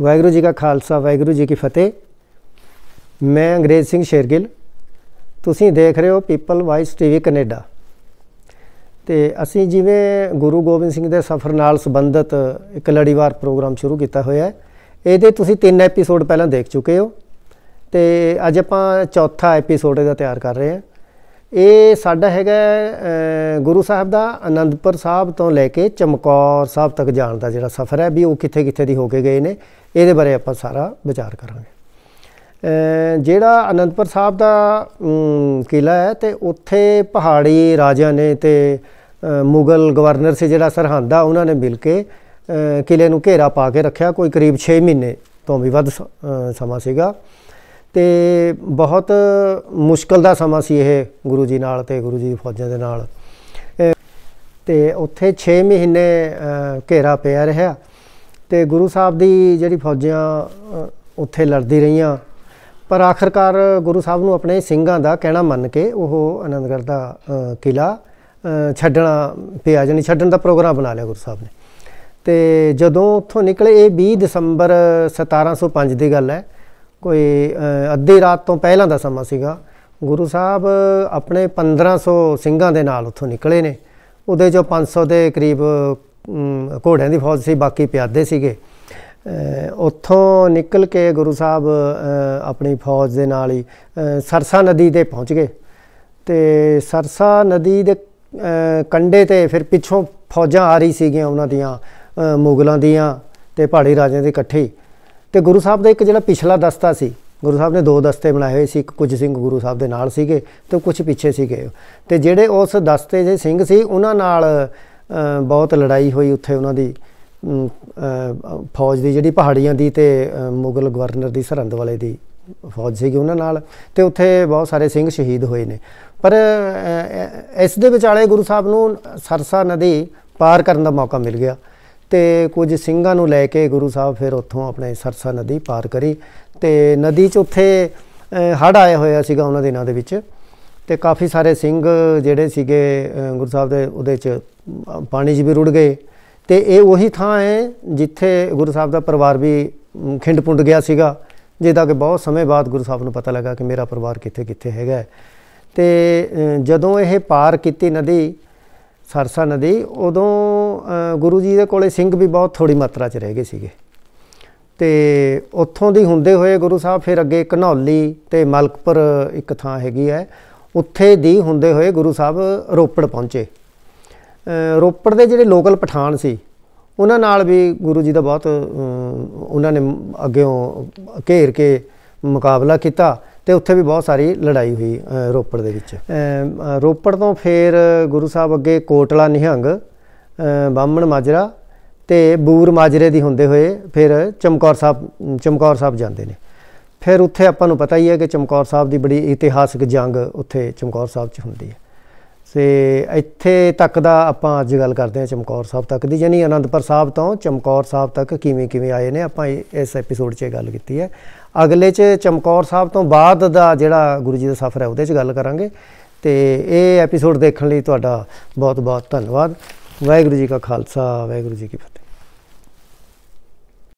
ਵਾਹਿਗੁਰੂ ਜੀ ਕਾ ਖਾਲਸਾ ਵਾਹਿਗੁਰੂ ਜੀ ਕੀ ਫਤਿਹ ਮੈਂ ਅੰਗਰੇਜ਼ ਸਿੰਘ ਸ਼ੇਰਗਿੱਲ ਤੁਸੀਂ ਦੇਖ ਰਹੇ ਹੋ ਪੀਪਲ ਵਾਇਸ ਟੀਵੀ ਕੈਨੇਡਾ ਤੇ ਅਸੀਂ ਜਿਵੇਂ ਗੁਰੂ ਗੋਬਿੰਦ ਸਿੰਘ ਦੇ ਸਫ਼ਰ ਨਾਲ ਸੰਬੰਧਿਤ ਇੱਕ ਲੜੀਵਾਰ ਪ੍ਰੋਗਰਾਮ ਸ਼ੁਰੂ ਕੀਤਾ ਹੋਇਆ ਹੈ ਇਹਦੇ ਤੁਸੀਂ ਤਿੰਨ ਐਪੀਸੋਡ ਪਹਿਲਾਂ ਦੇਖ ਚੁੱਕੇ ਹੋ ਤੇ ਅੱਜ ਆਪਾਂ ਚੌਥਾ ਐਪੀਸੋਡ ਇਹਦਾ ਤਿਆਰ ਕਰ ਰਹੇ ਹਾਂ ਇਹ ਸਾਡਾ ਹੈਗਾ ਗੁਰੂ ਸਾਹਿਬ ਦਾ ਆਨੰਦਪੁਰ ਸਾਹਿਬ ਤੋਂ ਲੈ ਕੇ ਚਮਕੌਰ ਸਾਹਿਬ ਤੱਕ ਜਾਣ ਦਾ ਜਿਹੜਾ ਸਫ਼ਰ ਹੈ ਵੀ ਉਹ ਕਿੱਥੇ ਕਿੱਥੇ ਦੀ ਹੋ ਕੇ ਗਏ ਨੇ ਇਹਦੇ ਬਾਰੇ ਆਪਾਂ ਸਾਰਾ ਵਿਚਾਰ ਕਰਾਂਗੇ ਜਿਹੜਾ ਆਨੰਦਪੁਰ ਸਾਹਿਬ ਦਾ ਕਿਲਾ ਹੈ ਤੇ ਉੱਥੇ ਪਹਾੜੀ ਰਾਜਿਆਂ ਨੇ ਤੇ ਮੁਗਲ ਗਵਰਨਰ ਸੀ ਜਿਹੜਾ ਸਰਹੰਦ ਆ ਉਹਨਾਂ ਨੇ ਮਿਲ ਕੇ ਕਿਲੇ ਨੂੰ ਘੇਰਾ ਪਾ ਕੇ ਰੱਖਿਆ ਕੋਈ ਕਰੀਬ 6 ਮਹੀਨੇ ਤੋਂ ਵੀ ਵੱਧ ਸਮਾਂ ਸੀਗਾ ਤੇ ਬਹੁਤ ਮੁਸ਼ਕਲ ਦਾ ਸਮਾਂ ਸੀ ਇਹ ਗੁਰੂ ਜੀ ਨਾਲ ਤੇ ਗੁਰੂ ਜੀ ਫੌਜਾਂ ਦੇ ਨਾਲ ਤੇ ਉੱਥੇ 6 ਮਹੀਨੇ ਘੇਰਾ ਪਿਆ ਰਿਹਾ ਤੇ ਗੁਰੂ ਸਾਹਿਬ ਦੀ ਜਿਹੜੀ ਫੌਜਾਂ ਉੱਥੇ ਲੜਦੀ ਰਹੀਆਂ ਪਰ ਆਖਰਕਾਰ ਗੁਰੂ ਸਾਹਿਬ ਨੂੰ ਆਪਣੇ ਸਿੰਘਾਂ ਦਾ ਕਹਿਣਾ ਮੰਨ ਕੇ ਉਹ ਆਨੰਦਗੜ੍ਹ ਦਾ ਕਿਲਾ ਛੱਡਣਾ ਪਿਆ ਜਾਨੀ ਛੱਡਣ ਦਾ ਪ੍ਰੋਗਰਾਮ ਬਣਾ ਲਿਆ ਗੁਰੂ ਸਾਹਿਬ ਨੇ ਤੇ ਜਦੋਂ ਉੱਥੋਂ ਨਿਕਲੇ ਇਹ 20 ਦਸੰਬਰ 1705 ਦੀ ਗੱਲ ਹੈ ਕੋਈ ਅੱਧੀ ਰਾਤ ਤੋਂ ਪਹਿਲਾਂ ਦਾ ਸਮਾਂ ਸੀਗਾ ਗੁਰੂ ਸਾਹਿਬ ਆਪਣੇ 1500 ਸਿੰਘਾਂ ਦੇ ਨਾਲ ਉੱਥੋਂ ਨਿਕਲੇ ਨੇ ਉਹਦੇ ਚੋਂ 500 ਦੇ ਕਰੀਬ ਘੋੜਿਆਂ ਦੀ ਫੌਜ ਸੀ ਬਾਕੀ ਪਿਆਦੇ ਸੀਗੇ ਉੱਥੋਂ ਨਿਕਲ ਕੇ ਗੁਰੂ ਸਾਹਿਬ ਆਪਣੀ ਫੌਜ ਦੇ ਨਾਲ ਹੀ ਸਰਸਾ ਨਦੀ ਤੇ ਪਹੁੰਚ ਗਏ ਤੇ ਸਰਸਾ ਨਦੀ ਦੇ ਕੰਡੇ ਤੇ ਫਿਰ ਪਿੱਛੋਂ ਫੌਜਾਂ ਆ ਰਹੀ ਸੀਗੀਆਂ ਉਹਨਾਂ ਦੀਆਂ ਮੁਗਲਾਂ ਦੀਆਂ ਤੇ ਪਹਾੜੀ ਰਾਜਿਆਂ ਦੇ ਇਕੱਠੇ ਤੇ ਗੁਰੂ ਸਾਹਿਬ ਦਾ ਇੱਕ ਜਿਹੜਾ ਪਿਛਲਾ ਦਸਤਾ ਸੀ ਗੁਰੂ ਸਾਹਿਬ ਨੇ ਦੋ ਦਸਤੇ ਬਣਾਏ ਹੋਏ ਸੀ ਇੱਕ ਕੁਝ ਸਿੰਘ ਗੁਰੂ ਸਾਹਿਬ ਦੇ ਨਾਲ ਸੀਗੇ ਤੇ ਕੁਝ ਪਿੱਛੇ ਸੀਗੇ ਤੇ ਜਿਹੜੇ ਉਸ ਦਸਤੇ ਦੇ ਸਿੰਘ ਸੀ ਉਹਨਾਂ ਨਾਲ ਬਹੁਤ ਲੜਾਈ ਹੋਈ ਉੱਥੇ ਉਹਨਾਂ ਦੀ ਫੌਜ ਦੀ ਜਿਹੜੀ ਪਹਾੜੀਆਂ ਦੀ ਤੇ ਮੁਗਲ ਗਵਰਨਰ ਦੀ ਸਰਹੰਦ ਵਾਲੇ ਦੀ ਫੌਜ ਸੀਗੀ ਉਹਨਾਂ ਨਾਲ ਤੇ ਉੱਥੇ ਬਹੁਤ ਸਾਰੇ ਸਿੰਘ ਸ਼ਹੀਦ ਹੋਏ ਨੇ ਪਰ ਇਸ ਦੇ ਵਿਚਾਲੇ ਗੁਰੂ ਸਾਹਿਬ ਨੂੰ ਸਰਸਾ ਨਦੀ ਪਾਰ ਕਰਨ ਦਾ ਮੌਕਾ ਮਿਲ ਗਿਆ ਤੇ ਕੁਝ ਸਿੰਘਾਂ ਨੂੰ ਲੈ ਕੇ ਗੁਰੂ ਸਾਹਿਬ ਫਿਰ ਉੱਥੋਂ ਆਪਣੇ ਸਰਸਾ ਨਦੀ ਪਾਰ ਕਰੀ ਤੇ ਨਦੀ 'ਚ ਉੱਥੇ ਹੜ ਆਏ ਹੋਇਆ ਸੀਗਾ ਉਹਨਾਂ ਦਿਨਾਂ ਦੇ ਵਿੱਚ ਤੇ ਕਾਫੀ ਸਾਰੇ ਸਿੰਘ ਜਿਹੜੇ ਸੀਗੇ ਗੁਰੂ ਸਾਹਿਬ ਦੇ ਉਹਦੇ 'ਚ ਪਾਣੀ 'ਚ ਵੀ ਰੁੜ ਗਏ ਤੇ ਇਹ ਉਹੀ ਥਾਂ ਹੈ ਜਿੱਥੇ ਗੁਰੂ ਸਾਹਿਬ ਦਾ ਪਰਿਵਾਰ ਵੀ ਖਿੰਡ-ਪੁੰਡ ਗਿਆ ਸੀਗਾ ਜਿਹਦਾ ਕਿ ਬਹੁਤ ਸਮੇਂ ਬਾਅਦ ਗੁਰੂ ਸਾਹਿਬ ਨੂੰ ਪਤਾ ਲੱਗਾ ਕਿ ਮੇਰਾ ਪਰਿਵਾਰ ਕਿੱਥੇ-ਕਿੱਥੇ ਹੈਗਾ ਤੇ ਜਦੋਂ ਇਹ ਪਾਰ ਕੀਤੀ ਨਦੀ ਸਰਸਾ ਨਦੀ ਉਦੋਂ ਗੁਰੂ ਜੀ ਦੇ ਕੋਲੇ ਸਿੰਘ ਵੀ ਬਹੁਤ ਥੋੜੀ ਮਾਤਰਾ 'ਚ ਰਹਿ ਗਏ ਸੀਗੇ ਤੇ ਉੱਥੋਂ ਦੀ ਹੁੰਦੇ ਹੋਏ ਗੁਰੂ ਸਾਹਿਬ ਫਿਰ ਅੱਗੇ ਕਨੌਲੀ ਤੇ ਮਲਕਪੁਰ ਇੱਕ ਥਾਂ ਹੈਗੀ ਹੈ ਉੱਥੇ ਦੀ ਹੁੰਦੇ ਹੋਏ ਗੁਰੂ ਸਾਹਿਬ ਰੋਪੜ ਪਹੁੰਚੇ ਰੋਪੜ ਦੇ ਜਿਹੜੇ ਲੋਕਲ ਪਠਾਨ ਸੀ ਉਹਨਾਂ ਨਾਲ ਵੀ ਗੁਰੂ ਜੀ ਦਾ ਬਹੁਤ ਉਹਨਾਂ ਨੇ ਅੱਗੇ ਘੇਰ ਕੇ ਮੁਕਾਬਲਾ ਕੀਤਾ ਤੇ ਉੱਥੇ ਵੀ ਬਹੁਤ ਸਾਰੀ ਲੜਾਈ ਹੋਈ ਰੋਪੜ ਦੇ ਵਿੱਚ ਰੋਪੜ ਤੋਂ ਫੇਰ ਗੁਰੂ ਸਾਹਿਬ ਅੱਗੇ ਕੋਟਲਾ ਨਿਹੰਗ ਬਾਹਮਣ ਮਾਜਰਾ ਤੇ ਬੂਰ ਮਾਜਰੇ ਦੀ ਹੁੰਦੇ ਹੋਏ ਫਿਰ ਚਮਕੌਰ ਸਾਹਿਬ ਚਮਕੌਰ ਸਾਹਿਬ ਜਾਂਦੇ ਨੇ ਫਿਰ ਉੱਥੇ ਆਪਾਂ ਨੂੰ ਪਤਾ ਹੀ ਹੈ ਕਿ ਚਮਕੌਰ ਸਾਹਿਬ ਦੀ ਬੜੀ ਇਤਿਹਾਸਿਕ ਜੰਗ ਉੱਥੇ ਚਮਕੌਰ ਸਾਹਿਬ 'ਚ ਹੁੰਦੀ ਹੈ ਸੇ ਇੱਥੇ ਤੱਕ ਦਾ ਆਪਾਂ ਅੱਜ ਗੱਲ ਕਰਦੇ ਹਾਂ ਚਮਕੌਰ ਸਾਹਿਬ ਤੱਕ ਦੀ ਯਾਨੀ ਅਨੰਦਪੁਰ ਸਾਹਿਬ ਤੋਂ ਚਮਕੌਰ ਸਾਹਿਬ ਤੱਕ ਕਿਵੇਂ ਕਿਵੇਂ ਆਏ ਨੇ ਆਪਾਂ ਇਸ ਐਪੀਸੋਡ 'ਚ ਗੱਲ ਕੀਤੀ ਹੈ ਅਗਲੇ 'ਚ ਚਮਕੌਰ ਸਾਹਿਬ ਤੋਂ ਬਾਅਦ ਦਾ ਜਿਹੜਾ ਗੁਰੂ ਜੀ ਦਾ ਸਫ਼ਰ ਹੈ ਉਹਦੇ 'ਚ ਗੱਲ ਕਰਾਂਗੇ ਤੇ ਇਹ ਐਪੀਸੋਡ ਦੇਖਣ ਲਈ ਤੁਹਾਡਾ ਬਹੁਤ ਬਹੁਤ ਧੰਨਵਾਦ ਵਾਹਿਗੁਰੂ ਜੀ ਕਾ ਖਾਲਸਾ ਵਾਹਿਗੁਰੂ ਜੀ ਕੀ ਫਤਿਹ